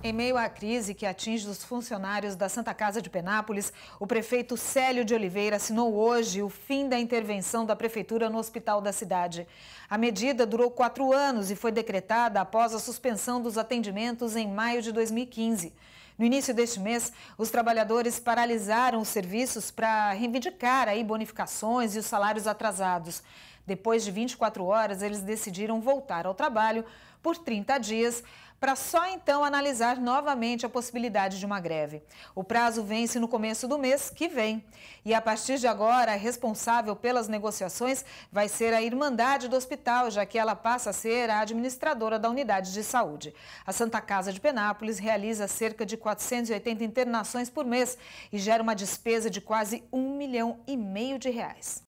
Em meio à crise que atinge os funcionários da Santa Casa de Penápolis, o prefeito Célio de Oliveira assinou hoje o fim da intervenção da prefeitura no hospital da cidade. A medida durou quatro anos e foi decretada após a suspensão dos atendimentos em maio de 2015. No início deste mês, os trabalhadores paralisaram os serviços para reivindicar aí bonificações e os salários atrasados. Depois de 24 horas, eles decidiram voltar ao trabalho por 30 dias para só então analisar novamente a possibilidade de uma greve. O prazo vence no começo do mês que vem. E a partir de agora, a responsável pelas negociações vai ser a Irmandade do Hospital, já que ela passa a ser a administradora da unidade de saúde. A Santa Casa de Penápolis realiza cerca de 480 internações por mês e gera uma despesa de quase um milhão e meio de reais.